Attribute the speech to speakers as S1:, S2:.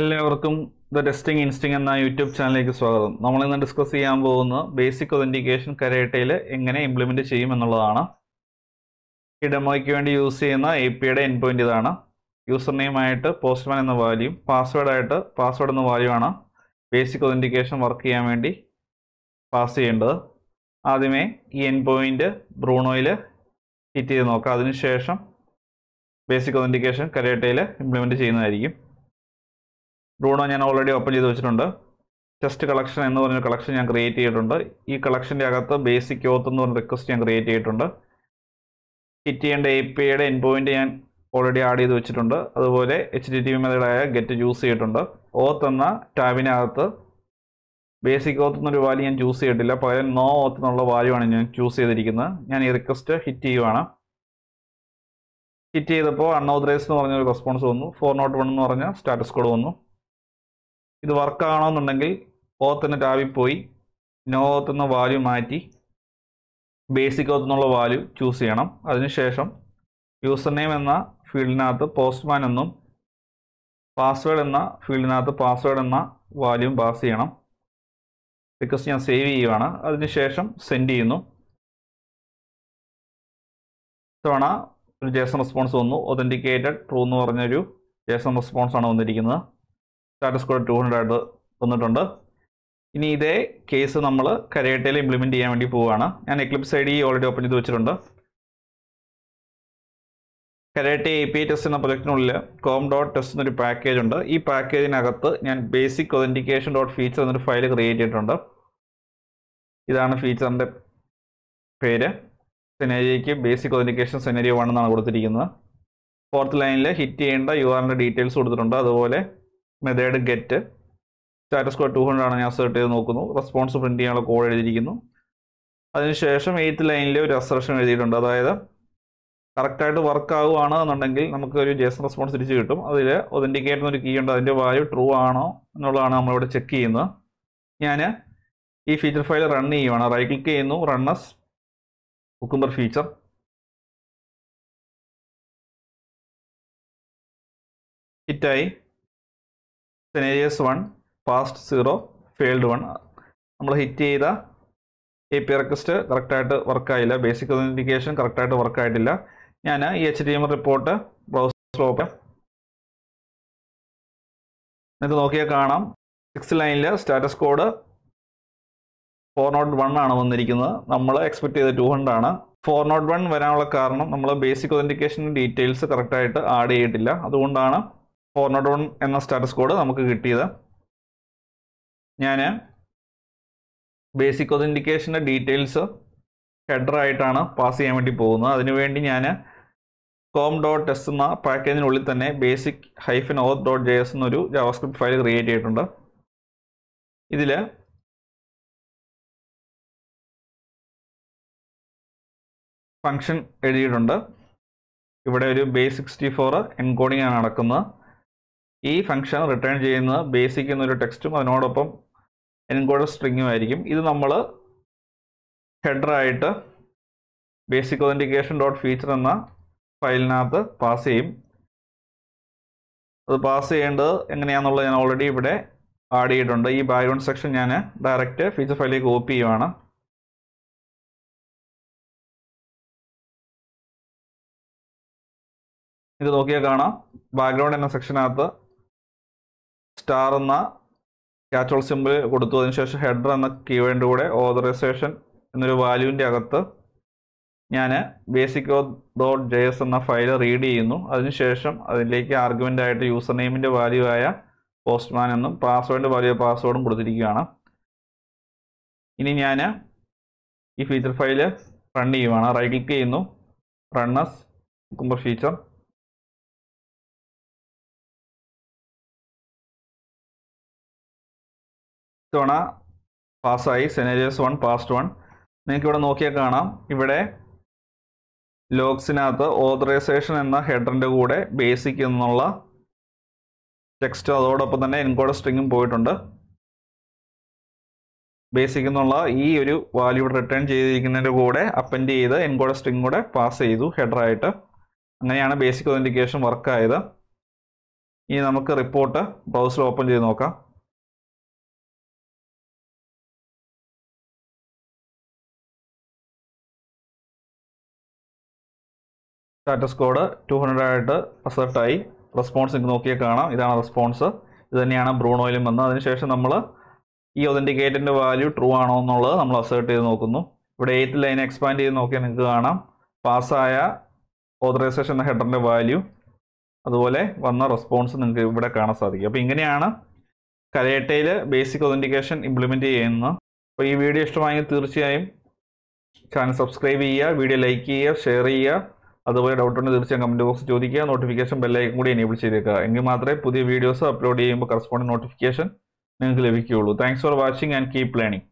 S1: എല്ലാവർക്കും the testing ഇൻസ്റ്റിംഗ് എന്ന YouTube ചാനലിലേക്ക് സ്വാഗതം നമ്മൾ ഇന്ന് ഡിസ്കസ് ചെയ്യാൻ പോകുന്നത് ബേസിക് ഒതൻറ്റിക്കേഷൻ കരേട്ടയിൽ എങ്ങനെ ഇംപ്ലിമെൻറ്റ് ചെയ്യും എന്നുള്ളതാണ് ഈ ഡെമോയ്ക്ക് വേണ്ടി യൂസ് ചെയ്യുന്ന എ പിയുടെ എൻ പോയിൻ്റ് ഇതാണ് യൂസർ നെയിമായിട്ട് പോസ്റ്റ്മാൻ എന്ന വാല്യൂം പാസ്വേഡായിട്ട് പാസ്വേഡ് എന്ന വാല്യൂ ആണ് ബേസിക് ഒതൻറ്റിക്കേഷൻ വർക്ക് ചെയ്യാൻ വേണ്ടി പാസ് ചെയ്യേണ്ടത് ആദ്യമേ ഈ എൻ പോയിന്റ് ബ്രൂണോയിൽ ഹിറ്റ് ചെയ്ത് നോക്കാം അതിനുശേഷം ബേസിക് ഒതൻറ്റിക്കേഷൻ കരേട്ടയിൽ ഇംപ്ലിമെൻറ്റ് ചെയ്യുന്നതായിരിക്കും ഡൂണോ ഞാൻ ഓൾറെഡി ഓപ്പൺ ചെയ്ത് വെച്ചിട്ടുണ്ട് ടെസ്റ്റ് കളക്ഷൻ എന്ന് പറഞ്ഞ കളക്ഷൻ ഞാൻ ക്രിയേറ്റ് ചെയ്തിട്ടുണ്ട് ഈ കളക്ഷൻ്റെ അകത്ത് ബേസിക് ഓത്ത് എന്ന് പറഞ്ഞ റിക്വസ്റ്റ് ഞാൻ ക്രിയേറ്റ് ചെയ്തിട്ടുണ്ട് ഹിറ്റ് ചെയ്യേണ്ട എ പി ഐയുടെ എൻ പോയിന്റ് ഞാൻ ഓൾറെഡി ആഡ് ചെയ്ത് വെച്ചിട്ടുണ്ട് അതുപോലെ എച്ച് ഡി ടി വി മെത്തേഡായ ഗെറ്റ് യൂസ് ചെയ്തിട്ടുണ്ട് ഓത്ത് എന്ന ടാബിനകത്ത് ബേസിക് ഓത്ത് എന്നൊരു വാല്യൂ ഞാൻ ചൂസ് ചെയ്തിട്ടില്ല പകരം നോ ഓത്ത് എന്നുള്ള വാല്യൂ ആണ് ഞാൻ ചൂസ് ചെയ്തിരിക്കുന്നത് ഞാൻ ഈ റിക്വസ്റ്റ് ഹിറ്റ് ചെയ്യുവാണ് ഹിറ്റ് ചെയ്തപ്പോൾ ഓത്തറൈസ് എന്ന് പറഞ്ഞൊരു റെസ്പോൺസ് വന്നു ഫോർ നോട്ട് വൺ എന്ന് പറഞ്ഞ സ്റ്റാറ്റസ് കോഡ് വന്നു ഇത് വർക്കാണോന്നുണ്ടെങ്കിൽ ഓത്തുന്ന ടാബിൽ പോയി നോത്തുന്ന ഓത്തുന്ന വാല്യൂ മാറ്റി ബേസിക് ഓത്തുന്നുള്ള വാല്യൂ ചൂസ് ചെയ്യണം അതിനുശേഷം യൂസർ നെയിം എന്ന ഫീൽഡിനകത്ത് പോസ്റ്റ്മാൻ എന്നും പാസ്വേഡ് എന്ന ഫീൽഡിനകത്ത് പാസ്വേഡ് എന്ന വാല്യൂം പാസ് ചെയ്യണം റിക്വസ്റ്റ് ഞാൻ സേവ് ചെയ്യുവാണ് അതിനുശേഷം സെൻഡ് ചെയ്യുന്നു ഇത്തവണ ഒരു ജേസൺ റെസ്പോൺസ് വന്നു ഒതൻറ്റിക്കേറ്റഡ് ട്രൂ എന്ന് പറഞ്ഞൊരു ജേസൺ റെസ്പോൺസ് ആണ് വന്നിരിക്കുന്നത് സ്റ്റാറ്റസ് കോഡ് ടു ഹൺഡ്രഡ് ആയിട്ട് തന്നിട്ടുണ്ട് ഇനി ഇതേ കേസ് നമ്മൾ കരേട്ടയിൽ ഇംപ്ലിമെൻറ്റ് ചെയ്യാൻ വേണ്ടി പോവുകയാണ് ഞാൻ Eclipse I D already open ചെയ്ത് വെച്ചിട്ടുണ്ട് karate A P I test എന്ന പ്രൊജക്റ്റിനുള്ളിൽ കോം ഡോട്ട് ടെസ്റ്റ് എന്നൊരു പാക്കേജ് ഉണ്ട് ഈ പാക്കേജിനകത്ത് ഞാൻ ബേസിക് ഒതൻറ്റിക്കേഷൻ ഡോട്ട് ഫീച്ചർ എന്നൊരു ഫയൽ ക്രിയേറ്റ് ചെയ്തിട്ടുണ്ട് ഇതാണ് ഫീച്ചറിൻ്റെ പേര് സെനേരിയയ്ക്ക് ബേസിക് ഒതൻറ്റിക്കേഷൻ സെനേരിയ വൺ എന്നാണ് കൊടുത്തിരിക്കുന്നത് ഫോർത്ത് ലൈനിൽ ഹിറ്റ് ചെയ്യേണ്ട യു ആറിൻ്റെ ഡീറ്റെയിൽസ് കൊടുത്തിട്ടുണ്ട് അതുപോലെ method get status code two hundred ആണ് ഞാൻ സെർട്ട് ചെയ്ത് നോക്കുന്നു റെസ്പോൺസ് പ്രിന്റ് ചെയ്യാനുള്ള കോഡ് എഴുതിയിരിക്കുന്നു അതിനുശേഷം എയ്ത്ത് ലൈനിൽ ഒരു അസർഷൻ എഴുതിയിട്ടുണ്ട് അതായത് കറക്റ്റായിട്ട് വർക്ക് ആവുകയാണ് എന്നുണ്ടെങ്കിൽ നമുക്ക് ഒരു ജേസൺ റെസ്പോൺസ് തിരിച്ച് കിട്ടും അതിൽ ഒതൻറ്റിക്കേറ്റ് ഒരു കീ ഉണ്ട് അതിൻ്റെ വാല്യൂ ട്രൂ ആണോ എന്നുള്ളതാണ് നമ്മളിവിടെ ചെക്ക് ചെയ്യുന്നത് ഞാൻ ഈ ഫീച്ചർ ഫയൽ റൺ ചെയ്യുവാണ് റൈറ്റ് ക്ലിക്ക് ചെയ്യുന്നു റണ്ണസ് കുക്കുംബർ ഫീച്ചർ ഹിറ്റായി scenarios one passed zero failed one നമ്മൾ ഹിറ്റ് ചെയ്ത എ പി റിക്വസ്റ്റ് കറക്റ്റായിട്ട് വർക്കായില്ല ബേസിക് ഒതൻറ്റിക്കേഷൻ കറക്റ്റായിട്ട് വർക്കായിട്ടില്ല ഞാൻ ഈ H T M report browser open നിങ്ങൾക്ക് നോക്കിയാൽ കാണാം സിക്സ് ലൈനിൽ status code four nought one ആണ് വന്നിരിക്കുന്നത് നമ്മൾ എക്സ്പെക്ട് ചെയ്ത ടു ഹൺഡ്രഡ് ആണ് ഫോർ നോട്ട് വൺ വരാനുള്ള കാരണം നമ്മൾ ബേസിക് ഒതൻറ്റിക്കേഷൻ ഡീറ്റെയിൽസ് കറക്റ്റായിട്ട് ആഡ് ചെയ്തിട്ടില്ല അതുകൊണ്ടാണ് ഫോർ നോട്ട് വൺ എന്ന സ്റ്റാറ്റസ് കോഡ് നമുക്ക് കിട്ടിയത് ഞാൻ ബേസിക് ഒതൻറ്റിക്കേഷൻ്റെ ഡീറ്റെയിൽസ് ഹെഡറായിട്ടാണ് പാസ് ചെയ്യാൻ വേണ്ടി പോകുന്നത് അതിനുവേണ്ടി ഞാൻ കോം ഡോട്ട് ടെസ്റ്റ് എന്ന പാക്കേജിനുള്ളിൽ തന്നെ basic hyphen auth dot J S എന്നൊരു ജാവാസ്ക്രിപ്റ്റ് ഫയൽ ക്രിയേറ്റ് ചെയ്തിട്ടുണ്ട് ഇതിൽ
S2: ഫങ്ഷൻ എഴുതിയിട്ടുണ്ട്
S1: ഇവിടെ ഒരു ബേസ് സിക്സ്റ്റി ഫോർ എൻകോഡിംഗ് ആണ് നടക്കുന്നത് ഈ ഫംഗ്ഷൻ റിട്ടേൺ ചെയ്യുന്നത് ബേസിക് എന്നൊരു ടെക്സ്റ്റും അതിനോടൊപ്പം എൻകോഡ് സ്ട്രിങ്ങും ആയിരിക്കും ഇത് നമ്മൾ ഹെഡറായിട്ട് ബേസിക് ഒതൻറ്റിക്കേഷൻ ഡോട്ട് ഫീച്ചർ എന്ന ഫയലിനകത്ത് പാസ് ചെയ്യും അത് പാസ് ചെയ്യേണ്ടത് എങ്ങനെയാണെന്നുള്ളത് ഞാൻ ഓൾറെഡി ഇവിടെ ആഡ് ചെയ്തിട്ടുണ്ട് ഈ ബാക്ക്ഗ്രൗണ്ട് സെക്ഷൻ ഞാൻ ഡയറക്റ്റ് ഫീച്ചർ ഫയലിലേക്ക് കോപ്പി ചെയ്യുവാണ് ഇത് നോക്കിയാൽ കാണാം ബാക്ക്ഗ്രൗണ്ട് എന്ന സെക്ഷനകത്ത് സ്റ്റാർ എന്ന ക്യാറ്റോൾ സിമ്പിൾ കൊടുത്തു ശേഷം ഹെഡർ എന്ന കീവേഡ് കൂടെ ഓതറൈസേഷൻ എന്നൊരു വാല്യൂവിൻ്റെ അകത്ത് ഞാൻ ബേസിക് ഡോട്ട് ജെ എസ് എന്ന ഫയൽ റീഡ് ചെയ്യുന്നു അതിനുശേഷം അതിലേക്ക് ആർഗ്യുമെൻ്റ് ആയിട്ട് യൂസർ നെയിമിൻ്റെ വാല്യൂ ആയ പോസ്റ്റ്മാൻ എന്നും പാസ്വേഡിൻ്റെ വാല്യൂ പാസ്വേഡും കൊടുത്തിരിക്കുകയാണ് ഇനി ഞാൻ ഈ ഫീച്ചർ ഫയൽ റൺ ചെയ്യുവാണ് റൈറ്റ് ക്ലിക്ക് ചെയ്യുന്നു റണ്ണസ്
S2: കുമ്പ ഫീച്ചർ ഇത്തവണ പാസ്സായി സെനേരിയസ് വൺ
S1: പാസ്റ്റ് വൺ നിങ്ങൾക്ക് ഇവിടെ നോക്കിയാൽ കാണാം ഇവിടെ ലോഗ്സിനകത്ത് ഓതറൈസേഷൻ എന്ന ഹെഡറിൻ്റെ കൂടെ ബേസിക് എന്നുള്ള ടെക്സ്റ്റ് അതോടൊപ്പം തന്നെ എൻകോഡ് സ്ട്രിങ്ങും പോയിട്ടുണ്ട് ബേസിക് എന്നുള്ള ഈ ഒരു വാല്യൂ റിട്ടേൺ ചെയ്തിരിക്കുന്നതിൻ്റെ കൂടെ അപ്പൻഡ് ചെയ്ത് എൻകോഡ് സ്ട്രിങ് കൂടെ പാസ് ചെയ്തു ഹെഡറായിട്ട് അങ്ങനെയാണ് ബേസിക് ഒതൻറ്റിക്കേഷൻ വർക്കായത് ഇനി നമുക്ക് റിപ്പോർട്ട്
S2: ബ്രൗസർ ഓപ്പൺ ചെയ്ത് നോക്കാം
S1: സ്റ്റാറ്റസ് കോഡ് ടു ഹൺഡ്രഡ് ആയിട്ട് അസർട്ടായി റെസ്പോൺസ് നിങ്ങൾക്ക് നോക്കിയാൽ കാണാം ഇതാണ് റെസ്പോൺസ് ഇത് തന്നെയാണ് ബ്രൂണോയിലും വന്ന് അതിനുശേഷം നമ്മൾ ഈ ഒതൻറ്റിക്കേറ്റിൻ്റെ വാല്യൂ ട്രൂ ആണോ എന്നുള്ളത് നമ്മൾ അസേർട്ട് ചെയ്ത് നോക്കുന്നു ഇവിടെ എയ്ത്ത് ലൈൻ എക്സ്പാൻഡ് ചെയ്ത് നോക്കിയാൽ നിങ്ങൾക്ക് കാണാം പാസ്സായ ഓതറൈസേഷൻ എന്ന ഹെഡറിൻ്റെ വാല്യൂ അതുപോലെ വന്ന റെസ്പോൺസ് നിങ്ങൾക്ക് ഇവിടെ കാണാൻ സാധിക്കും അപ്പോൾ ഇങ്ങനെയാണ് കരേട്ടയിൽ ബേസിക് ഒതൻറ്റിക്കേഷൻ ഇംപ്ലിമെൻറ്റ് ചെയ്യുന്നത് അപ്പോൾ ഈ വീഡിയോ ഇഷ്ടമായെങ്കിൽ തീർച്ചയായും ചാനൽ സബ്സ്ക്രൈബ് ചെയ്യുക വീഡിയോ ലൈക്ക് ചെയ്യുക ഷെയർ ചെയ്യുക അതുപോലെ ഡൗട്ട് ഉണ്ടെങ്കിൽ തീർച്ചയായും കമൻറ്റ് ബോക്സ് ചോദിക്കുക നോട്ടിഫിക്കേഷൻ ബെല്ലൈക്കും കൂടി എനേബിൾ ചെയ്തേക്കുക എങ്കിൽ മാത്രമേ പുതിയ വീഡിയോസ് അപ്ലോഡ് ചെയ്യുമ്പോൾ കറസ്പോണ്ടിങ് നോട്ടിഫിക്കേഷൻ നിങ്ങൾക്ക് ലഭിക്കുകയുള്ളൂ thanks for watching and keep learning